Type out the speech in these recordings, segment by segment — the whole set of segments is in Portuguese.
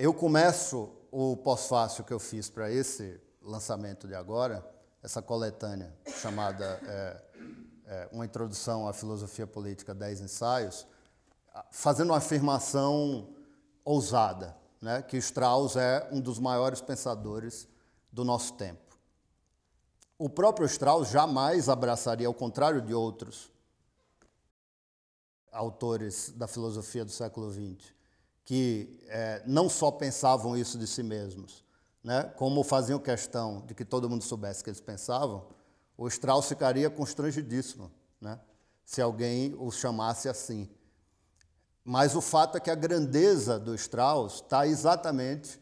Eu começo o pós-fácil que eu fiz para esse lançamento de agora, essa coletânea chamada é, é, Uma Introdução à Filosofia Política, 10 Ensaios, fazendo uma afirmação ousada, né, que Strauss é um dos maiores pensadores do nosso tempo. O próprio Strauss jamais abraçaria, ao contrário de outros autores da filosofia do século XX, que é, não só pensavam isso de si mesmos, né, como faziam questão de que todo mundo soubesse que eles pensavam, o Strauss ficaria constrangidíssimo né, se alguém os chamasse assim. Mas o fato é que a grandeza do Strauss está exatamente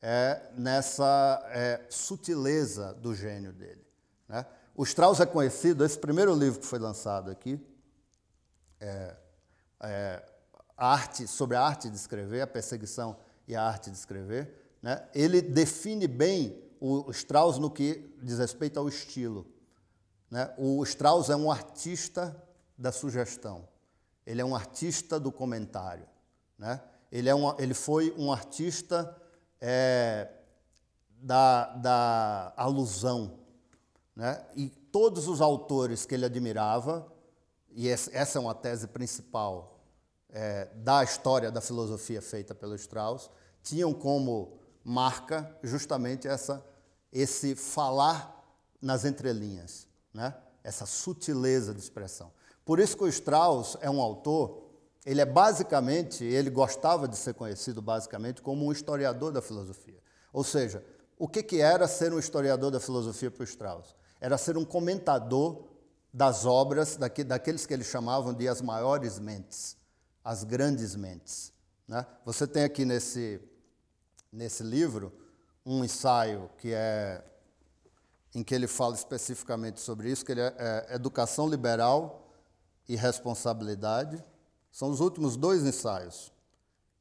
é, nessa é, sutileza do gênio dele. Né? O Strauss é conhecido, esse primeiro livro que foi lançado aqui, é, é arte, sobre a arte de escrever, a perseguição e a arte de escrever, né? ele define bem o Strauss no que diz respeito ao estilo. Né? O Strauss é um artista da sugestão, ele é um artista do comentário, né? ele, é um, ele foi um artista é, da, da alusão. Né? E todos os autores que ele admirava, e essa é uma tese principal é, da história da filosofia feita pelo Strauss tinham como marca justamente essa, esse falar nas entrelinhas, né? essa sutileza de expressão. Por isso que o Strauss é um autor, ele é basicamente, ele gostava de ser conhecido basicamente como um historiador da filosofia. Ou seja, o que, que era ser um historiador da filosofia para o Strauss? Era ser um comentador das obras daqueles que ele chamavam de as maiores mentes as grandes mentes. Né? Você tem aqui nesse, nesse livro um ensaio que é em que ele fala especificamente sobre isso, que ele é, é educação liberal e responsabilidade. São os últimos dois ensaios,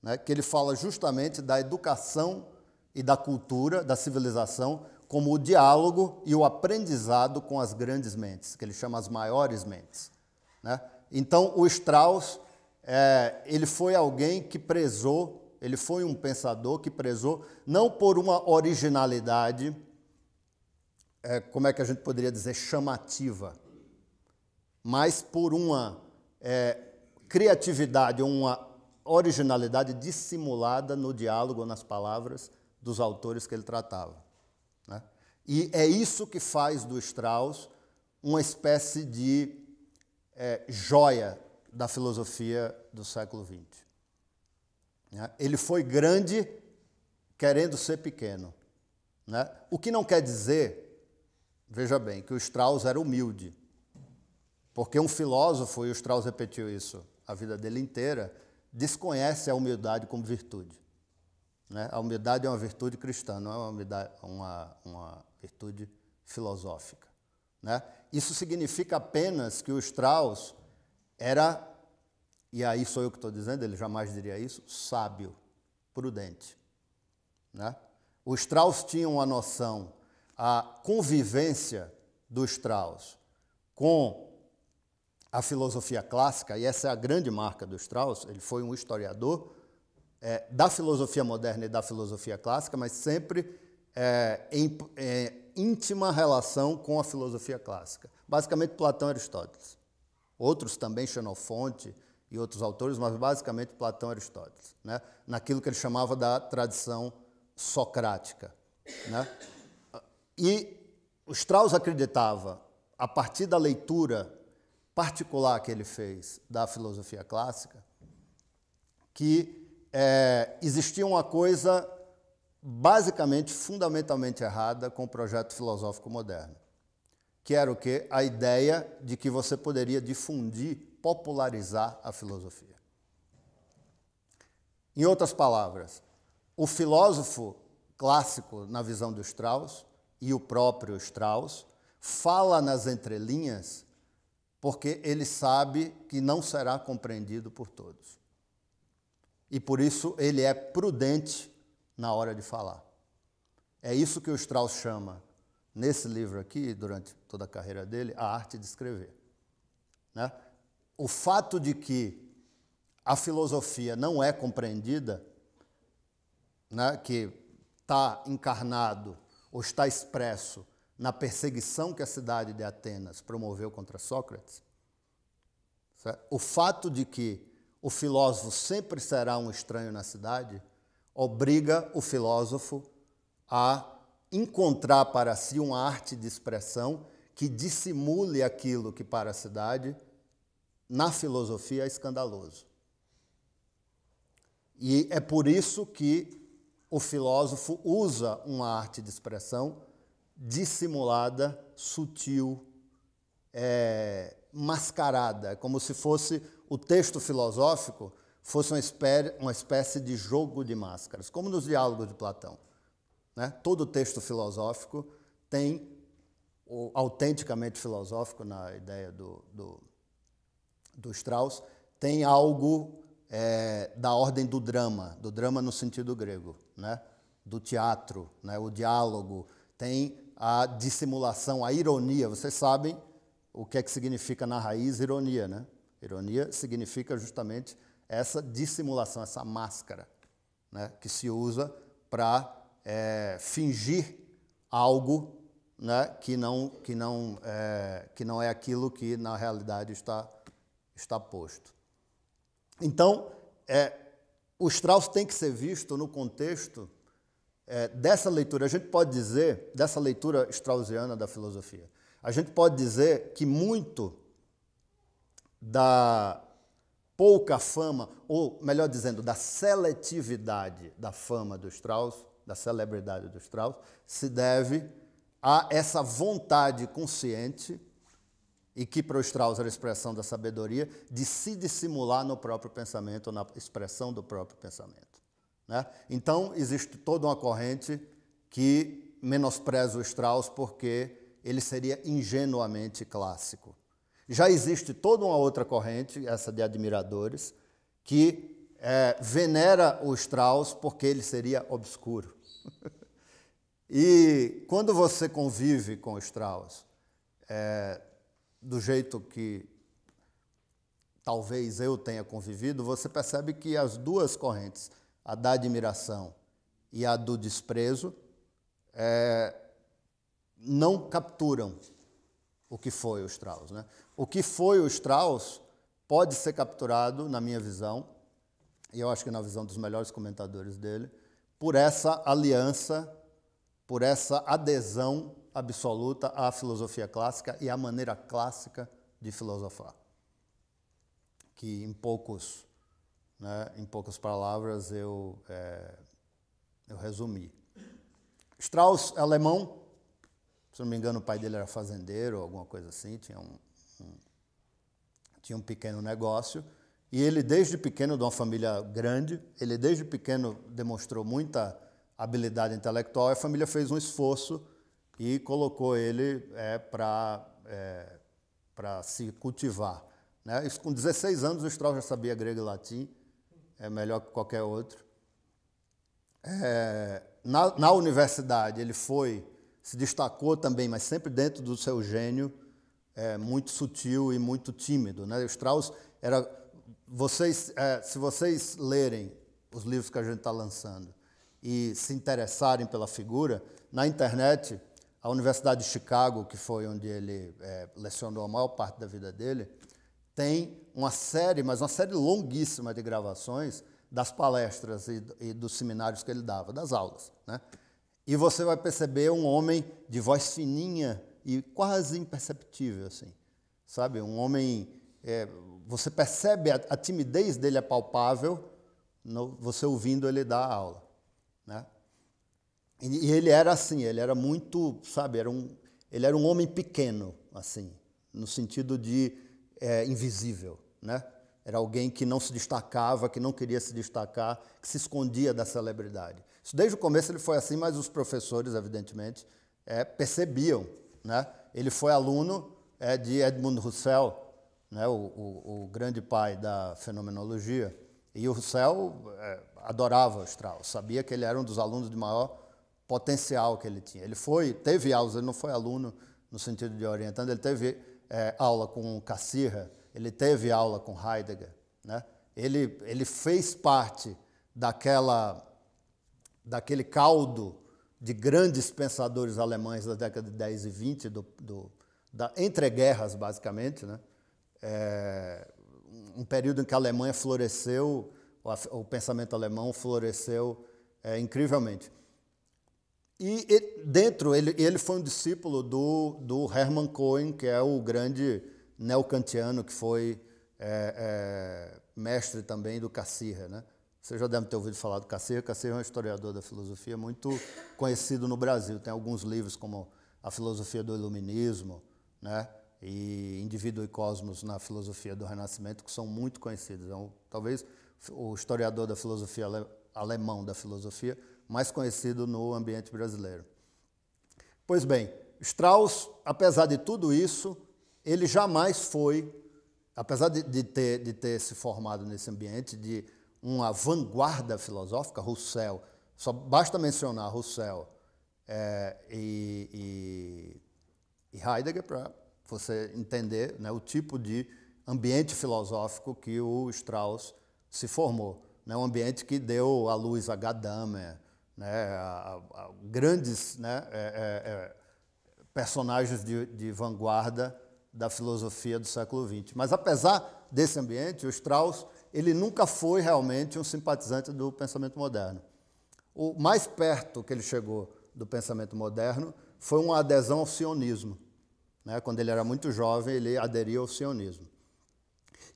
né? que ele fala justamente da educação e da cultura, da civilização, como o diálogo e o aprendizado com as grandes mentes, que ele chama as maiores mentes. Né? Então, o Strauss é, ele foi alguém que prezou, ele foi um pensador que prezou, não por uma originalidade, é, como é que a gente poderia dizer, chamativa, mas por uma é, criatividade, uma originalidade dissimulada no diálogo, nas palavras dos autores que ele tratava. Né? E é isso que faz do Strauss uma espécie de é, joia da filosofia do século XX. Né? Ele foi grande querendo ser pequeno. Né? O que não quer dizer, veja bem, que o Strauss era humilde. Porque um filósofo, e o Strauss repetiu isso a vida dele inteira, desconhece a humildade como virtude. Né? A humildade é uma virtude cristã, não é uma, uma, uma virtude filosófica. Isso significa apenas que o Strauss era, e aí sou eu que estou dizendo, ele jamais diria isso, sábio, prudente. Né? O Strauss tinha uma noção, a convivência do Strauss com a filosofia clássica, e essa é a grande marca do Strauss, ele foi um historiador é, da filosofia moderna e da filosofia clássica, mas sempre é, em é, íntima relação com a filosofia clássica. Basicamente, Platão e Aristóteles outros também Xenofonte e outros autores, mas basicamente Platão e Aristóteles, né? naquilo que ele chamava da tradição socrática. Né? E Strauss acreditava, a partir da leitura particular que ele fez da filosofia clássica, que é, existia uma coisa basicamente, fundamentalmente errada com o projeto filosófico moderno que era o quê? A ideia de que você poderia difundir, popularizar a filosofia. Em outras palavras, o filósofo clássico na visão do Strauss e o próprio Strauss fala nas entrelinhas porque ele sabe que não será compreendido por todos. E por isso ele é prudente na hora de falar. É isso que o Strauss chama nesse livro aqui, durante toda a carreira dele, a arte de escrever. Né? O fato de que a filosofia não é compreendida, né, que está encarnado ou está expresso na perseguição que a cidade de Atenas promoveu contra Sócrates, certo? o fato de que o filósofo sempre será um estranho na cidade obriga o filósofo a encontrar para si uma arte de expressão que dissimule aquilo que para a cidade, na filosofia, é escandaloso. E é por isso que o filósofo usa uma arte de expressão dissimulada, sutil, é, mascarada, é como se fosse o texto filosófico fosse uma espécie, uma espécie de jogo de máscaras, como nos diálogos de Platão. Né? Todo texto filosófico tem o autenticamente filosófico, na ideia do, do, do Strauss, tem algo é, da ordem do drama, do drama no sentido grego, né? do teatro, né? o diálogo, tem a dissimulação, a ironia. Vocês sabem o que é que significa na raiz ironia, né? Ironia significa justamente essa dissimulação, essa máscara né? que se usa para é, fingir algo né, que, não, que, não, é, que não é aquilo que na realidade está, está posto. Então, é, o Strauss tem que ser visto no contexto é, dessa leitura. A gente pode dizer, dessa leitura straussiana da filosofia, a gente pode dizer que muito da pouca fama, ou melhor dizendo, da seletividade da fama do Strauss, da celebridade do Strauss, se deve a essa vontade consciente, e que para o Strauss era a expressão da sabedoria, de se dissimular no próprio pensamento, ou na expressão do próprio pensamento. Né? Então, existe toda uma corrente que menospreza o Strauss porque ele seria ingenuamente clássico. Já existe toda uma outra corrente, essa de admiradores, que é, venera o Strauss porque ele seria obscuro. E quando você convive com Strauss é, do jeito que talvez eu tenha convivido, você percebe que as duas correntes, a da admiração e a do desprezo, é, não capturam o que foi o Strauss. Né? O que foi o Strauss pode ser capturado, na minha visão, e eu acho que na visão dos melhores comentadores dele, por essa aliança, por essa adesão absoluta à filosofia clássica e à maneira clássica de filosofar. Que em poucos, né, em poucas palavras eu, é, eu resumi. Strauss, alemão, se não me engano, o pai dele era fazendeiro ou alguma coisa assim, tinha um, um, tinha um pequeno negócio. E ele, desde pequeno, de uma família grande, ele, desde pequeno, demonstrou muita habilidade intelectual. A família fez um esforço e colocou ele é, para é, se cultivar. Né? Isso, com 16 anos, o Strauss já sabia grego e latim, é melhor que qualquer outro. É, na, na universidade, ele foi, se destacou também, mas sempre dentro do seu gênio, é, muito sutil e muito tímido. Né? O Strauss era vocês, é, se vocês lerem os livros que a gente está lançando e se interessarem pela figura, na internet, a Universidade de Chicago, que foi onde ele é, lecionou a maior parte da vida dele, tem uma série, mas uma série longuíssima de gravações das palestras e, e dos seminários que ele dava, das aulas. Né? E você vai perceber um homem de voz fininha e quase imperceptível, assim, sabe? Um homem é, você percebe a, a, timidez dele é palpável, no, você ouvindo ele dar a aula. Né? E, e, ele era assim, ele era muito, sabe, era um, ele era um homem pequeno, assim, no sentido de é, invisível, né? Era alguém que não se destacava, que não queria se destacar, que se escondia da celebridade. Isso desde o começo ele foi assim, mas os professores, evidentemente, é, percebiam. Né? Ele foi aluno é, de Edmund Husserl, né, o, o, o, grande pai da fenomenologia, e o Russell é, adorava Strauss, sabia que ele era um dos alunos de maior potencial que ele tinha. Ele foi, teve aulas, ele não foi aluno no sentido de orientando, ele teve é, aula com Cassirra, ele teve aula com Heidegger, né? ele, ele fez parte daquela, daquele caldo de grandes pensadores alemães da década de 10 e 20, do, do, da, entre guerras, basicamente, né? é, um período em que a Alemanha floresceu, o, pensamento alemão floresceu é, incrivelmente. E, e dentro, ele, ele foi um discípulo do, do Hermann Cohen, que é o grande neocantiano que foi é, é, mestre também do Cassirer né? Você já deve ter ouvido falar do Cassirer Cassirer é um historiador da filosofia muito conhecido no Brasil. Tem alguns livros como A Filosofia do Iluminismo, né? e Indivíduo e Cosmos na filosofia do Renascimento, que são muito conhecidos. Então, talvez o historiador da filosofia ale, alemão da filosofia mais conhecido no ambiente brasileiro. Pois bem, Strauss, apesar de tudo isso, ele jamais foi, apesar de, de, ter, de ter se formado nesse ambiente de uma vanguarda filosófica, Rousseau, só basta mencionar Rousseau é, eh, e, e, e Heidegger você entender né, o tipo de ambiente filosófico que o Strauss se formou. Né, um ambiente que deu à luz a Gadamer, né, a, a grandes né, é, é, é, personagens de, de vanguarda da filosofia do século XX. Mas apesar desse ambiente, o Strauss ele nunca foi realmente um simpatizante do pensamento moderno. O mais perto que ele chegou do pensamento moderno foi uma adesão ao sionismo. Né? Quando ele era muito jovem, ele aderia ao sionismo.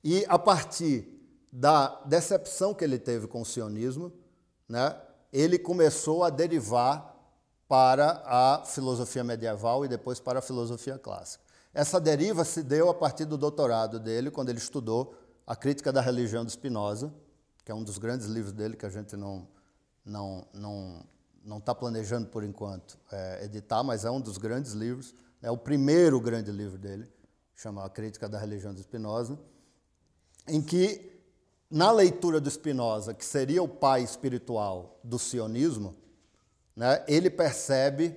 E a partir da decepção que ele teve com o sionismo, né? ele começou a derivar para a filosofia medieval e depois para a filosofia clássica. Essa deriva se deu a partir do doutorado dele, quando ele estudou a crítica da religião de Spinoza, que é um dos grandes livros dele que a gente não não não não está planejando por enquanto é, editar, mas é um dos grandes livros é o primeiro grande livro dele, chama A Crítica da Religião de Spinoza, em que, na leitura do Spinoza, que seria o pai espiritual do sionismo, né, ele percebe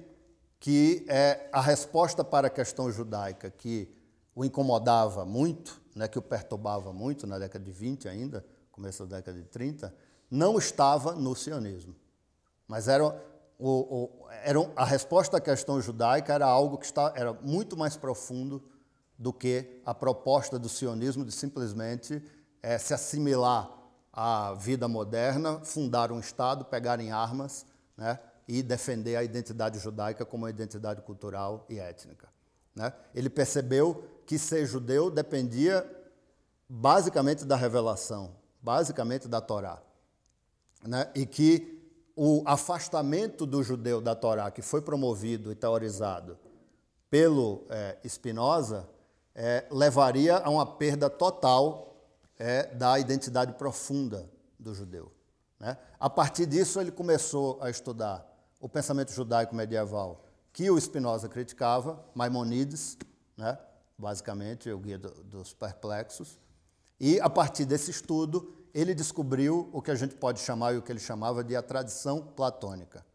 que é, a resposta para a questão judaica que o incomodava muito, né, que o perturbava muito na década de 20 ainda, começo da década de 30, não estava no sionismo, mas era o, o, era, a resposta à questão judaica era algo que está, era muito mais profundo do que a proposta do sionismo de simplesmente é, se assimilar à vida moderna, fundar um Estado, pegar em armas né, e defender a identidade judaica como uma identidade cultural e étnica. Né? Ele percebeu que ser judeu dependia basicamente da revelação, basicamente da Torá, né? e que o afastamento do judeu da Torá, que foi promovido e teorizado pelo é, Spinoza, é, levaria a uma perda total é, da identidade profunda do judeu. Né? A partir disso, ele começou a estudar o pensamento judaico medieval que o Spinoza criticava, Maimonides, né? basicamente, o Guia do, dos Perplexos, e a partir desse estudo, ele descobriu o que a gente pode chamar e o que ele chamava de a tradição platônica.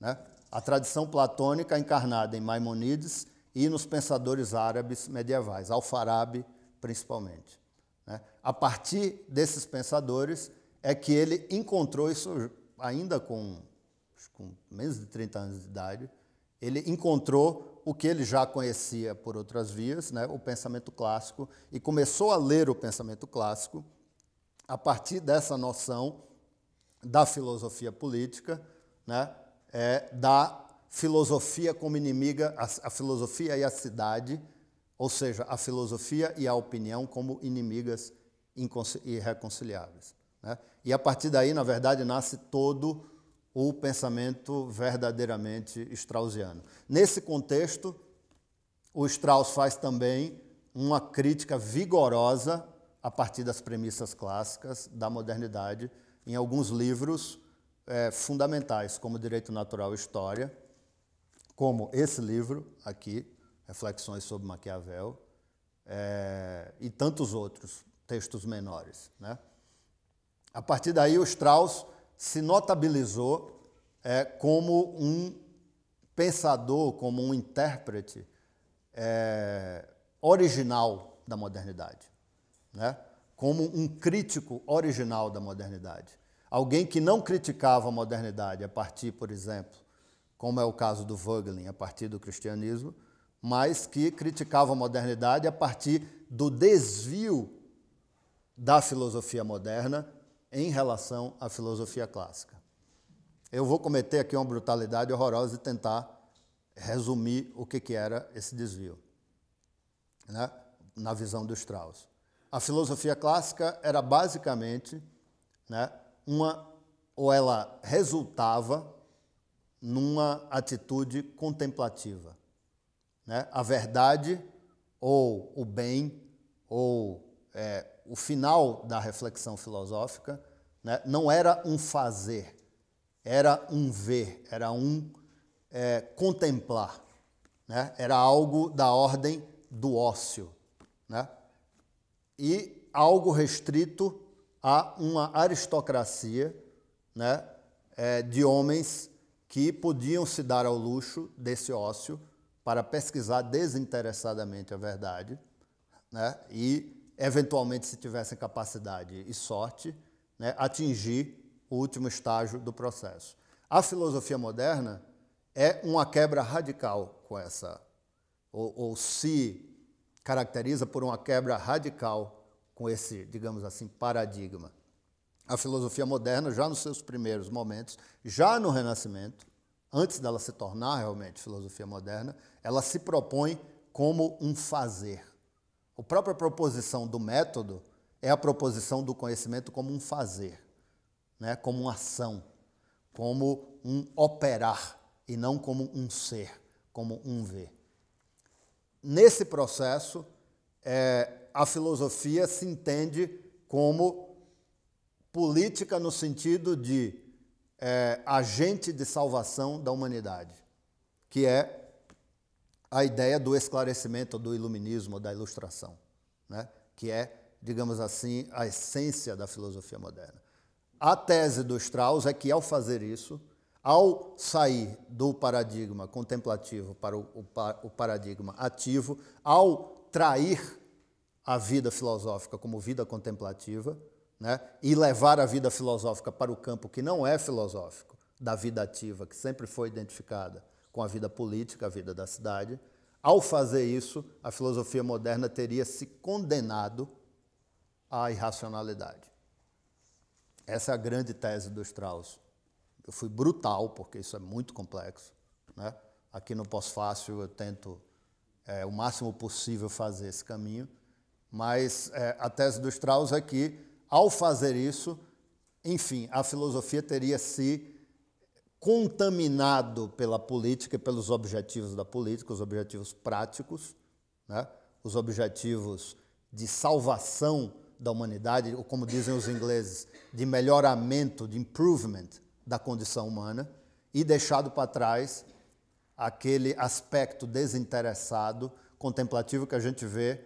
Né? A tradição platônica encarnada em Maimonides e nos pensadores árabes medievais, Al-Farabi principalmente. Né? A partir desses pensadores é que ele encontrou isso, ainda com, com menos de 30 anos de idade, ele encontrou o que ele já conhecia por outras vias, né? o pensamento clássico, e começou a ler o pensamento clássico a partir dessa noção da filosofia política, né, é, da filosofia como inimiga, a, a filosofia e a cidade, ou seja, a filosofia e a opinião como inimigas irreconciliáveis. Né? E a partir daí, na verdade, nasce todo o pensamento verdadeiramente straussiano. Nesse contexto, o Strauss faz também uma crítica vigorosa a partir das premissas clássicas da modernidade em alguns livros é, fundamentais, como Direito Natural e História, como esse livro aqui, Reflexões sobre Maquiavel, é, e tantos outros textos menores. Né? A partir daí, o Strauss se notabilizou é, como um pensador, como um intérprete é, original da modernidade né? como um crítico original da modernidade. Alguém que não criticava a modernidade a partir, por exemplo, como é o caso do Vogelin, a partir do cristianismo, mas que criticava a modernidade a partir do desvio da filosofia moderna em relação à filosofia clássica. Eu vou cometer aqui uma brutalidade horrorosa e tentar resumir o que, que era esse desvio, né? na visão do Strauss a filosofia clássica era basicamente né, uma, ou ela resultava numa atitude contemplativa. Né? A verdade, ou o bem, ou é, o final da reflexão filosófica, né? não era um fazer, era um ver, era um é, contemplar. Né? Era algo da ordem do ócio. Né? e algo restrito a uma aristocracia né, é, de homens que podiam se dar ao luxo desse ócio para pesquisar desinteressadamente a verdade né, e, eventualmente, se tivessem capacidade e sorte, né, atingir o último estágio do processo. A filosofia moderna é uma quebra radical com essa, ou, ou se caracteriza por uma quebra radical com esse, digamos assim, paradigma. A filosofia moderna, já nos seus primeiros momentos, já no Renascimento, antes dela se tornar realmente filosofia moderna, ela se propõe como um fazer. A própria proposição do método é a proposição do conhecimento como um fazer, né? como uma ação, como um operar e não como um ser, como um ver nesse processo, é, a filosofia se entende como política no sentido de é, agente de salvação da humanidade, que é a ideia do esclarecimento, do iluminismo, da ilustração, né? que é, digamos assim, a essência da filosofia moderna. A tese do Strauss é que, ao fazer isso, ao sair do paradigma contemplativo para o, o, o paradigma ativo, ao trair a vida filosófica como vida contemplativa, né, e levar a vida filosófica para o campo que não é filosófico, da vida ativa, que sempre foi identificada com a vida política, a vida da cidade, ao fazer isso, a filosofia moderna teria se condenado à irracionalidade. Essa é a grande tese do Strauss. Eu fui brutal, porque isso é muito complexo. Né? Aqui no pós-fácil eu tento é, o máximo possível fazer esse caminho, mas é, a tese do Strauss é que, ao fazer isso, enfim, a filosofia teria se contaminado pela política e pelos objetivos da política, os objetivos práticos, né? os objetivos de salvação da humanidade, ou como dizem os ingleses, de melhoramento, de improvement da condição humana e deixado para trás aquele aspecto desinteressado, contemplativo que a gente vê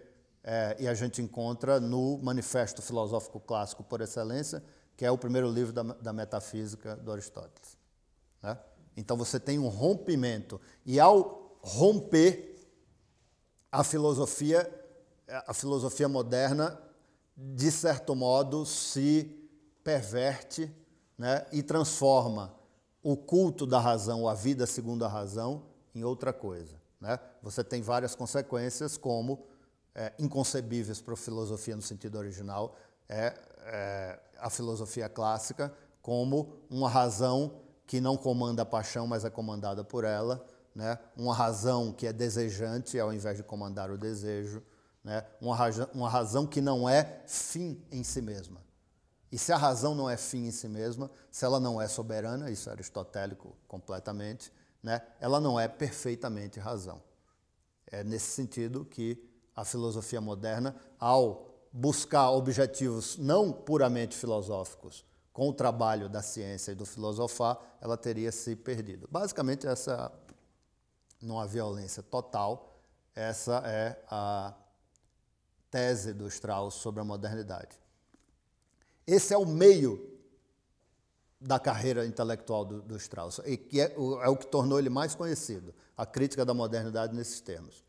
é, e a gente encontra no Manifesto Filosófico Clássico por Excelência, que é o primeiro livro da, da metafísica do Aristóteles. Né? Então você tem um rompimento, e ao romper, a filosofia, eh, a filosofia moderna, de certo modo, se perverte né, e transforma o culto da razão, a vida segundo a razão, em outra coisa. Né? Você tem várias consequências, como é, inconcebíveis para a filosofia no sentido original, é, é, a filosofia clássica, como uma razão que não comanda a paixão, mas é comandada por ela, né? uma razão que é desejante ao invés de comandar o desejo, né? uma, razão, uma razão que não é fim em si mesma. E se a razão não é fim em si mesma, se ela não é soberana, isso é aristotélico completamente, né? ela não é perfeitamente razão. É nesse sentido que a filosofia moderna, ao buscar objetivos não puramente filosóficos, com o trabalho da ciência e do filosofar, ela teria se perdido. Basicamente, essa, numa violência total, essa é a tese do Strauss sobre a modernidade. Esse é o meio da carreira intelectual do, do Strauss, e que é, é o que tornou ele mais conhecido, a crítica da modernidade nesses termos.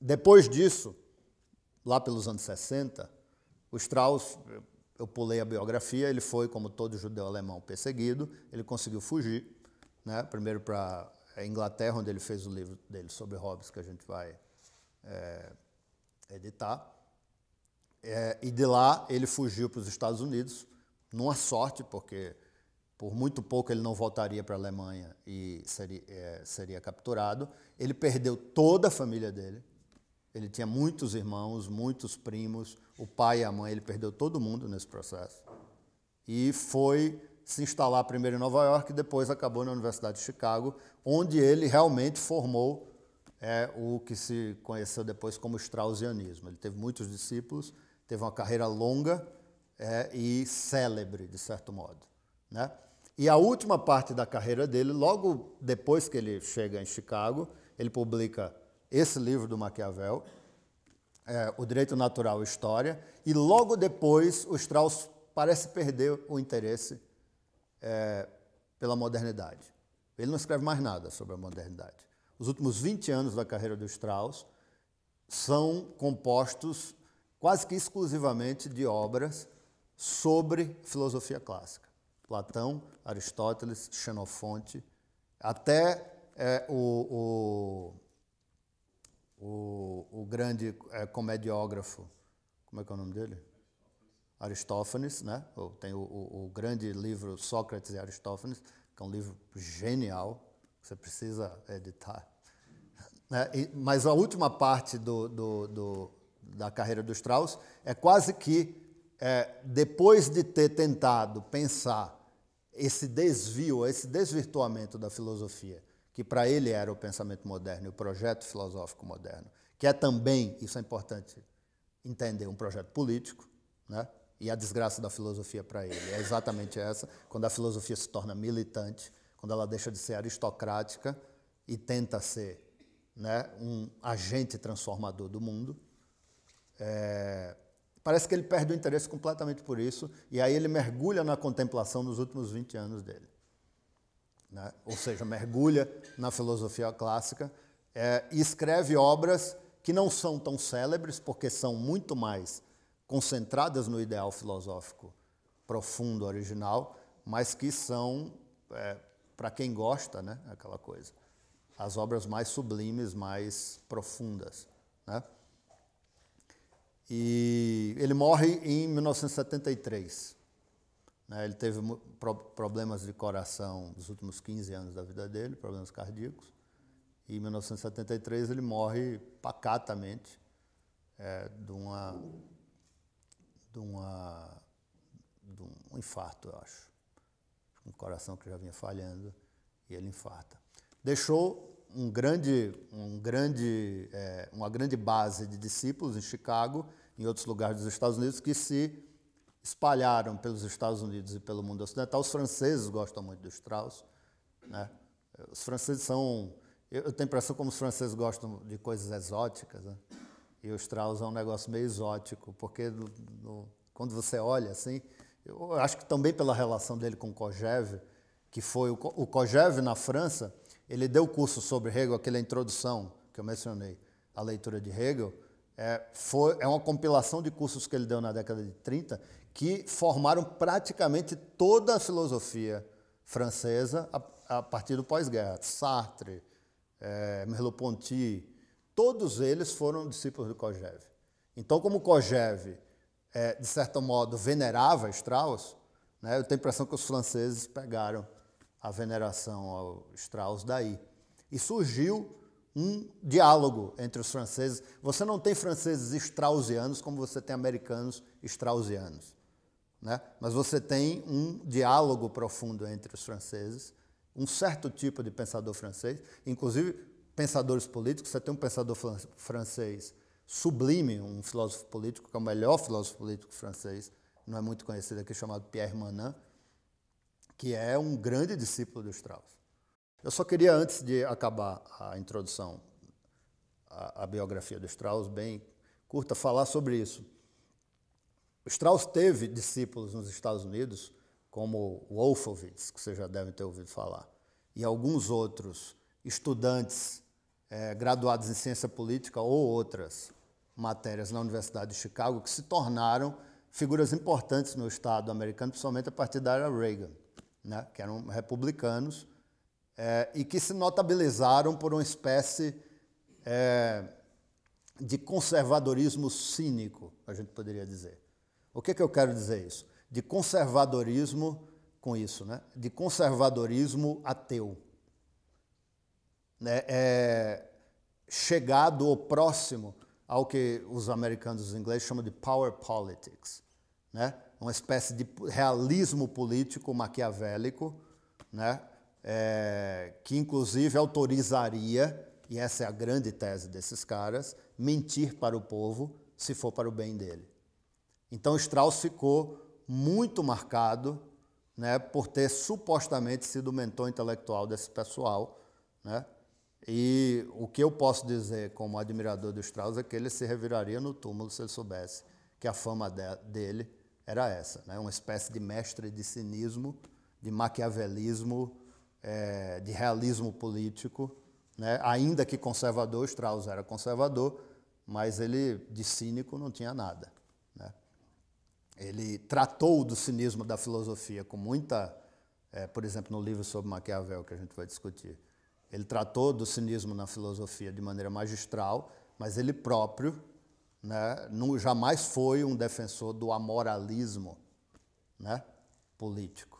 Depois disso, lá pelos anos 60, o Strauss, eu pulei a biografia, ele foi, como todo judeu alemão, perseguido, ele conseguiu fugir, né? primeiro para a é, Inglaterra, onde ele fez o livro dele sobre Hobbes, que a gente vai é, editar. É, e de lá ele fugiu para os Estados Unidos, numa sorte, porque por muito pouco ele não voltaria para a Alemanha e seria, é, seria capturado. Ele perdeu toda a família dele. Ele tinha muitos irmãos, muitos primos, o pai e a mãe, ele perdeu todo mundo nesse processo. E foi se instalar primeiro em Nova York e depois acabou na Universidade de Chicago, onde ele realmente formou é, o que se conheceu depois como Straussianismo. Ele teve muitos discípulos, teve uma carreira longa é, e célebre, de certo modo. Né? E a última parte da carreira dele, logo depois que ele chega em Chicago, ele publica esse livro do Maquiavel, é, O Direito Natural e História, e logo depois o Strauss parece perder o interesse é, pela modernidade. Ele não escreve mais nada sobre a modernidade. Os últimos 20 anos da carreira do Strauss são compostos quase que exclusivamente de obras sobre filosofia clássica. Platão, Aristóteles, Xenofonte, até é, o, o, o, o, grande é, comediógrafo, como é que é o nome dele? Aristófanes, né? tem o, o, grande livro Sócrates e Aristófanes, que é um livro genial, você precisa editar. Né? E, mas a última parte do, do, do da carreira do Strauss, é quase que é, depois de ter tentado pensar esse desvio, esse desvirtuamento da filosofia, que para ele era o pensamento moderno, o projeto filosófico moderno, que é também, isso é importante entender, um projeto político, né? e a desgraça da filosofia para ele é exatamente essa, quando a filosofia se torna militante, quando ela deixa de ser aristocrática e tenta ser né, um agente transformador do mundo, é, parece que ele perde o interesse completamente por isso, e aí ele mergulha na contemplação nos últimos 20 anos dele. Né? Ou seja, mergulha na filosofia clássica é, e escreve obras que não são tão célebres, porque são muito mais concentradas no ideal filosófico profundo, original, mas que são, é, para quem gosta, né, aquela coisa, as obras mais sublimes, mais profundas. Né? E ele morre em 1973. Né? Ele teve problemas de coração nos últimos 15 anos da vida dele, problemas cardíacos. E em 1973 ele morre pacatamente é, de, uma, de, uma, de um infarto, eu acho. Um coração que já vinha falhando e ele infarta. Deixou um grande, um grande, é, uma grande base de discípulos em Chicago em outros lugares dos Estados Unidos que se espalharam pelos Estados Unidos e pelo mundo ocidental. Os franceses gostam muito do Strauss. Né? Os franceses são. Eu tenho a impressão como os franceses gostam de coisas exóticas. Né? E o Strauss é um negócio meio exótico, porque no, no, quando você olha assim, eu acho que também pela relação dele com Kojève, que foi o, o Kojève na França, ele deu curso sobre Hegel, aquela introdução que eu mencionei, a leitura de Hegel, é, foi, é uma compilação de cursos que ele deu na década de 30 que formaram praticamente toda a filosofia francesa a, a partir do pós-guerra. Sartre, é, Merleau-Ponty, todos eles foram discípulos de Kojève. Então, como Kojève, é, de certo modo, venerava Strauss, né, eu tenho a impressão que os franceses pegaram a veneração ao Strauss daí. E surgiu um diálogo entre os franceses. Você não tem franceses straussianos como você tem americanos straussianos. Né? Mas você tem um diálogo profundo entre os franceses, um certo tipo de pensador francês, inclusive pensadores políticos. Você tem um pensador francês sublime, um filósofo político, que é o melhor filósofo político francês, não é muito conhecido aqui, chamado Pierre Manin, que é um grande discípulo do Strauss. Eu só queria, antes de acabar a introdução à, à biografia do Strauss, bem curta, falar sobre isso. O Strauss teve discípulos nos Estados Unidos, como Wolfowitz, que vocês já devem ter ouvido falar, e alguns outros estudantes é, graduados em ciência política ou outras matérias na Universidade de Chicago, que se tornaram figuras importantes no Estado americano, principalmente a partir da era Reagan, né? que eram republicanos é, e que se notabilizaram por uma espécie é, de conservadorismo cínico, a gente poderia dizer. O que, é que eu quero dizer isso? De conservadorismo com isso, né? De conservadorismo ateu. Né? É, chegado ou próximo ao que os americanos e os ingleses chamam de power politics, né? uma espécie de realismo político maquiavélico, né? é, que inclusive autorizaria, e essa é a grande tese desses caras, mentir para o povo se for para o bem dele. Então Strauss ficou muito marcado né, por ter supostamente sido o mentor intelectual desse pessoal. Né? E o que eu posso dizer como admirador do Strauss é que ele se reviraria no túmulo se ele soubesse que a fama de dele era essa, né? uma espécie de mestre de cinismo, de maquiavelismo é, de realismo político, né? ainda que conservador, Strauss era conservador, mas ele de cínico não tinha nada. Né? Ele tratou do cinismo da filosofia com muita, é, por exemplo, no livro sobre Maquiavel que a gente vai discutir, ele tratou do cinismo na filosofia de maneira magistral, mas ele próprio né, não, jamais foi um defensor do amoralismo né, político.